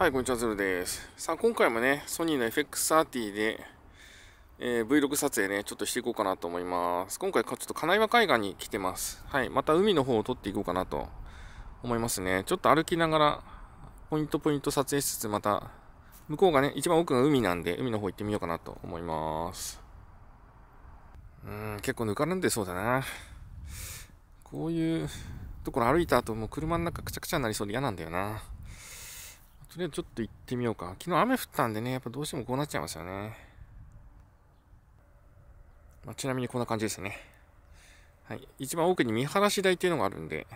はい、こんにちは、ズルです。さあ、今回もね、ソニーの FX30 で、えー、Vlog 撮影ね、ちょっとしていこうかなと思います。今回、ちょっと金岩海岸に来てます。はい、また海の方を撮っていこうかなと思いますね。ちょっと歩きながら、ポイントポイント撮影しつつ、また、向こうがね、一番奥が海なんで、海の方行ってみようかなと思います。うん、結構ぬかるんでそうだな。こういうところ歩いた後、もう車の中くちゃくちゃになりそうで嫌なんだよな。とりあえずちょっと行ってみようか。昨日雨降ったんでね、やっぱどうしてもこうなっちゃいますよね。まあ、ちなみにこんな感じですね。はい。一番奥に見晴らし台っていうのがあるんで、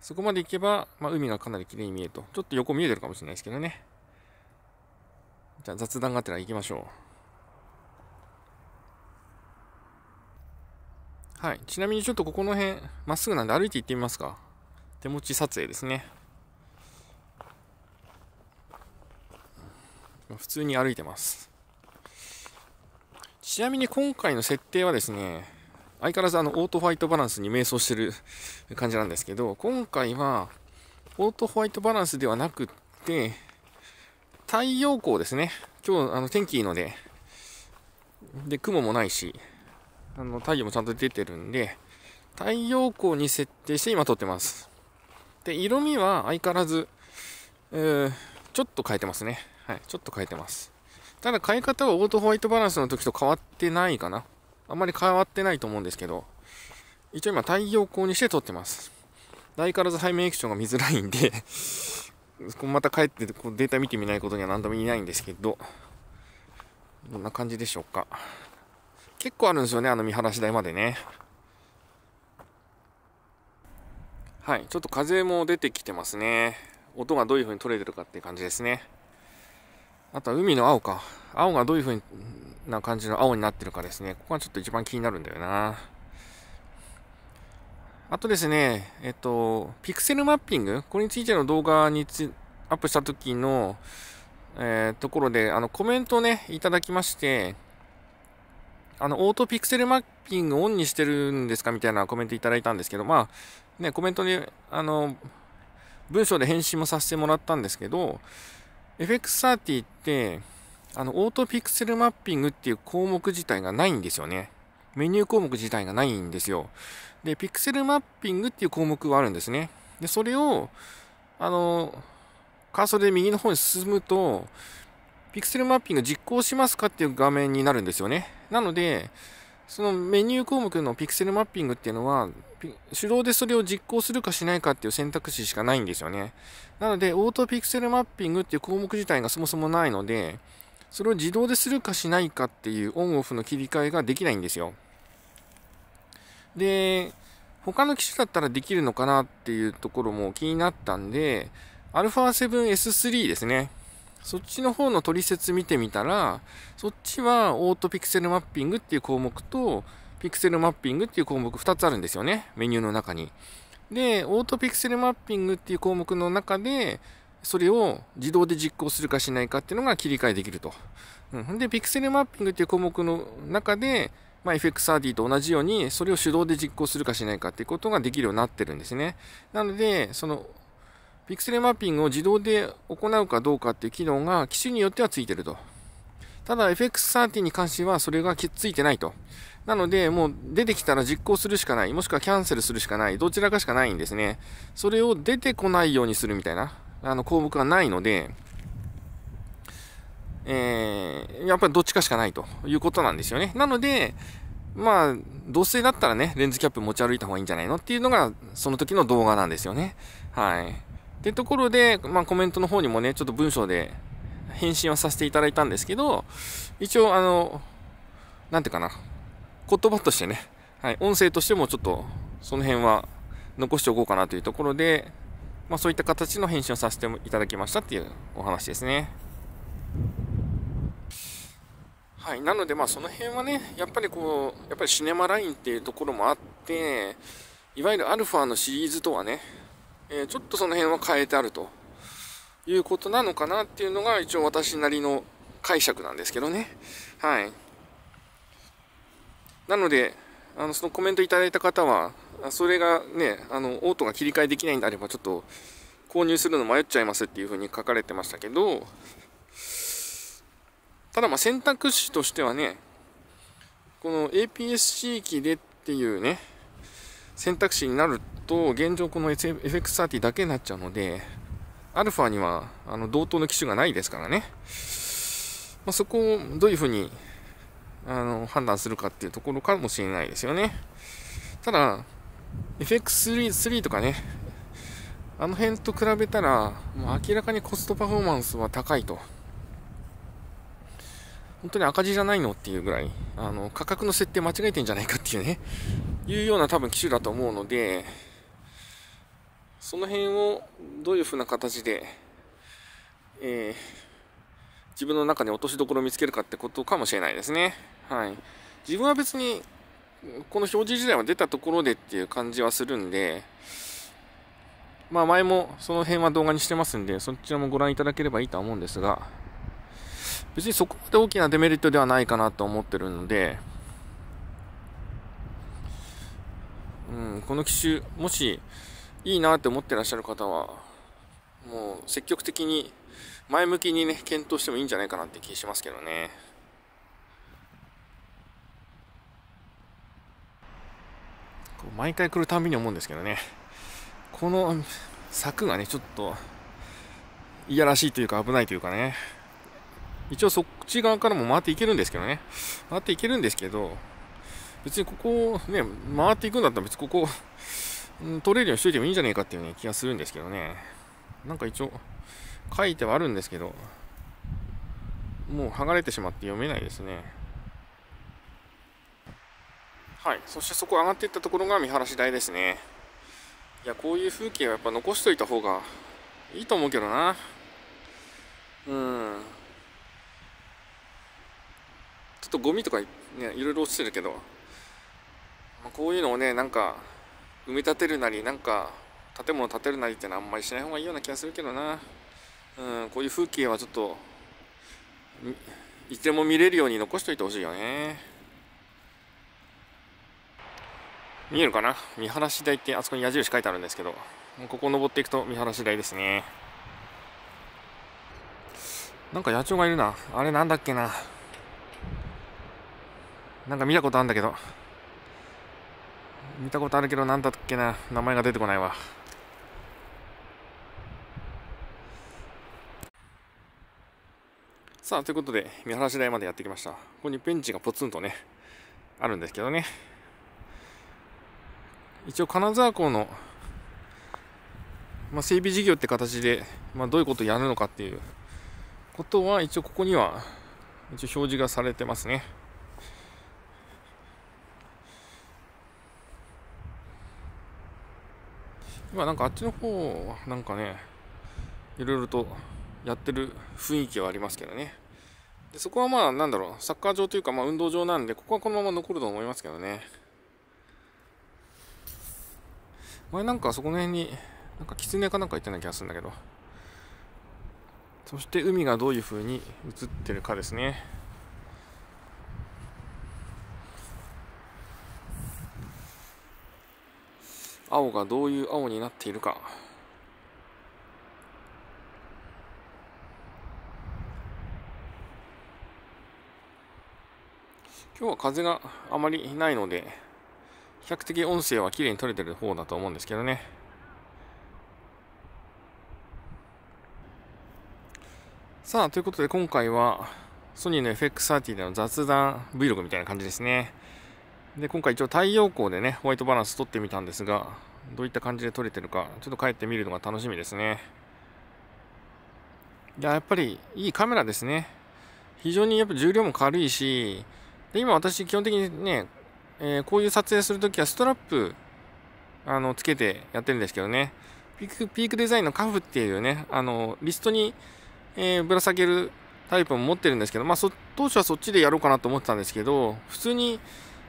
そこまで行けば、まあ、海がかなり綺麗に見えると。ちょっと横見えてるかもしれないですけどね。じゃあ雑談があってら行きましょう。はい。ちなみにちょっとここの辺、まっすぐなんで歩いて行ってみますか。手持ち撮影ですね。普通に歩いてますちなみに今回の設定はですね相変わらずあのオートファイトバランスに迷走してる感じなんですけど今回はオートホワイトバランスではなくって太陽光ですね今日あの天気いいのでで雲もないしあの太陽もちゃんと出てるんで太陽光に設定して今撮ってますで色味は相変わらず、えー、ちょっと変えてますねはい、ちょっと変えてます。ただ変い方はオートホワイトバランスの時と変わってないかな。あんまり変わってないと思うんですけど、一応今太陽光にして撮ってます。相変わらず背面液晶が見づらいんでまた帰ってこうデータ見てみないことには何とも言えないんですけど、どんな感じでしょうか。結構あるんですよね、あの見晴らし台までね。はい、ちょっと風も出てきてますね。音がどういう風に取れてるかっていう感じですね。あとは海の青か。青がどういう風な感じの青になってるかですね。ここがちょっと一番気になるんだよな。あとですね、えっと、ピクセルマッピングこれについての動画につアップした時の、えー、ところで、あの、コメントをね、いただきまして、あの、オートピクセルマッピングオンにしてるんですかみたいなコメントいただいたんですけど、まあ、ね、コメントに、あの、文章で返信もさせてもらったんですけど、FX30 って、あの、オートピクセルマッピングっていう項目自体がないんですよね。メニュー項目自体がないんですよ。で、ピクセルマッピングっていう項目はあるんですね。で、それを、あの、カーソルで右の方に進むと、ピクセルマッピング実行しますかっていう画面になるんですよね。なので、そのメニュー項目のピクセルマッピングっていうのは、手動でそれを実行するかしないかっていう選択肢しかないんですよね。なので、オートピクセルマッピングっていう項目自体がそもそもないので、それを自動でするかしないかっていうオンオフの切り替えができないんですよ。で、他の機種だったらできるのかなっていうところも気になったんで、α7S3 ですね。そっちの方の取説見てみたら、そっちはオートピクセルマッピングっていう項目と、ピクセルマッピングっていう項目2つあるんですよね。メニューの中に。で、オートピクセルマッピングっていう項目の中で、それを自動で実行するかしないかっていうのが切り替えできると。うん。で、ピクセルマッピングっていう項目の中で、まあ、FXRD と同じように、それを手動で実行するかしないかっていうことができるようになってるんですね。なので、そのピクセルマッピングを自動で行うかどうかっていう機能が機種によってはついてると。ただ FX13 に関してはそれがついてないと。なので、もう出てきたら実行するしかない。もしくはキャンセルするしかない。どちらかしかないんですね。それを出てこないようにするみたいな、あの項目がないので、えー、やっぱりどっちかしかないということなんですよね。なので、まあ、どうせだったらね、レンズキャップ持ち歩いた方がいいんじゃないのっていうのが、その時の動画なんですよね。はい。ってところで、まあ、コメントの方にもね、ちょっと文章で返信はさせていただいたんですけど、一応、あの、なんていうかな、言葉としてね、はい、音声としてもちょっと、その辺は残しておこうかなというところで、まあ、そういった形の返信をさせていただきましたっていうお話ですね。はい、なので、まあ、その辺はね、やっぱりこう、やっぱりシネマラインっていうところもあって、いわゆるアルファのシリーズとはね、えー、ちょっとその辺は変えてあるということなのかなっていうのが一応私なりの解釈なんですけどね。はい。なので、あの、そのコメントいただいた方は、それがね、あの、オートが切り替えできないんであれば、ちょっと購入するの迷っちゃいますっていうふうに書かれてましたけど、ただまあ選択肢としてはね、この APS-C 機でっていうね、選択肢になると現状この FX30 だけになっちゃうので、アルファにはあの同等の機種がないですからね。まあ、そこをどういうふうにあの判断するかっていうところかもしれないですよね。ただ、FX3 とかね、あの辺と比べたら、もう明らかにコストパフォーマンスは高いと。本当に赤字じゃないのっていうぐらい、あの、価格の設定間違えてんじゃないかっていうね、いうような多分機種だと思うので、その辺をどういうふうな形で、えー、自分の中に落としどころを見つけるかってことかもしれないですね。はい。自分は別に、この表示時代は出たところでっていう感じはするんで、まあ前もその辺は動画にしてますんで、そちらもご覧いただければいいとは思うんですが、別にそこまで大きなデメリットではないかなと思ってるので、うん、この機種、もし、いいなって思ってらっしゃる方は、もう積極的に、前向きにね、検討してもいいんじゃないかなって気しますけどね。毎回来るたんびに思うんですけどね。この柵がね、ちょっと、いやらしいというか危ないというかね。一応そっち側からも回っていけるんですけどね。回っていけるんですけど、別にここね、回っていくんだったら別にここ取れるようにしといてもいいんじゃねえかっていうね、気がするんですけどね。なんか一応、書いてはあるんですけど、もう剥がれてしまって読めないですね。はい、そしてそこ上がっていったところが見晴らし台ですね。いや、こういう風景はやっぱ残しといた方がいいと思うけどな。うん。ちょっとゴミとかね、いろいろ落ちてるけど、こういうのをね、なんか、埋め立てるなりなんか建物建てるなりってのはあんまりしない方がいいような気がするけどな、うん、こういう風景はちょっといつでも見れるように残しといてほしいよね見えるかな見晴らし台ってあそこに矢印書いてあるんですけどここ登っていくと見晴らし台ですねなんか野鳥がいるなあれなんだっけななんか見たことあるんだけど見たことあるけど何だっけな名前が出てこないわさあということで見晴らし台までやってきましたここにベンチがポツンとねあるんですけどね一応金沢港の、まあ、整備事業って形で、まあ、どういうことをやるのかっていうことは一応ここには一応表示がされてますね。今なんかあっちの方なんかねいろいろとやってる雰囲気はありますけどねでそこはまあなんだろうサッカー場というかまあ運動場なんでここはこのまま残ると思いますけどね前なんかそこの辺になんか狐かなんか言ってな気がするんだけどそして海がどういう風に映ってるかですね青がどういう青になっているか今日は風があまりないので比較的音声は綺麗に取れてる方だと思うんですけどねさあということで今回はソニーの FX30 での雑談 Vlog みたいな感じですねで、今回一応太陽光でね、ホワイトバランス取ってみたんですが、どういった感じで取れてるか、ちょっと帰ってみるのが楽しみですね。いや、やっぱりいいカメラですね。非常にやっぱ重量も軽いし、で、今私基本的にね、えー、こういう撮影するときはストラップ、あの、つけてやってるんですけどね、ピーク、ピークデザインのカフっていうね、あの、リストに、えー、ぶら下げるタイプも持ってるんですけど、まあ、そ、当初はそっちでやろうかなと思ってたんですけど、普通に、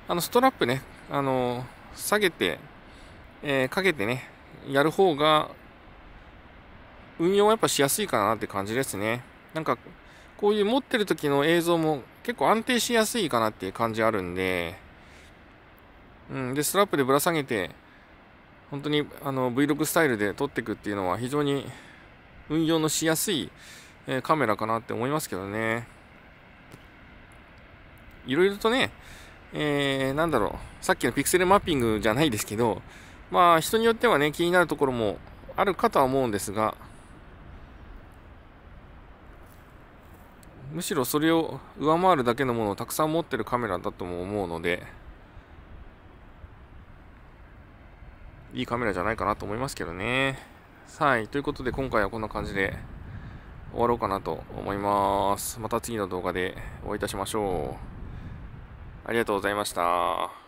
あの、ストラップね、あの、下げて、えー、かけてね、やる方が、運用はやっぱしやすいかなって感じですね。なんか、こういう持ってる時の映像も結構安定しやすいかなっていう感じあるんで、うん、で、ストラップでぶら下げて、本当にあの Vlog スタイルで撮っていくっていうのは非常に運用のしやすい、えー、カメラかなって思いますけどね。いろいろとね、えー、なんだろう、さっきのピクセルマッピングじゃないですけど、まあ人によってはね、気になるところもあるかとは思うんですが、むしろそれを上回るだけのものをたくさん持ってるカメラだとも思うので、いいカメラじゃないかなと思いますけどね。はい。ということで今回はこんな感じで終わろうかなと思います。また次の動画でお会いいたしましょう。ありがとうございました。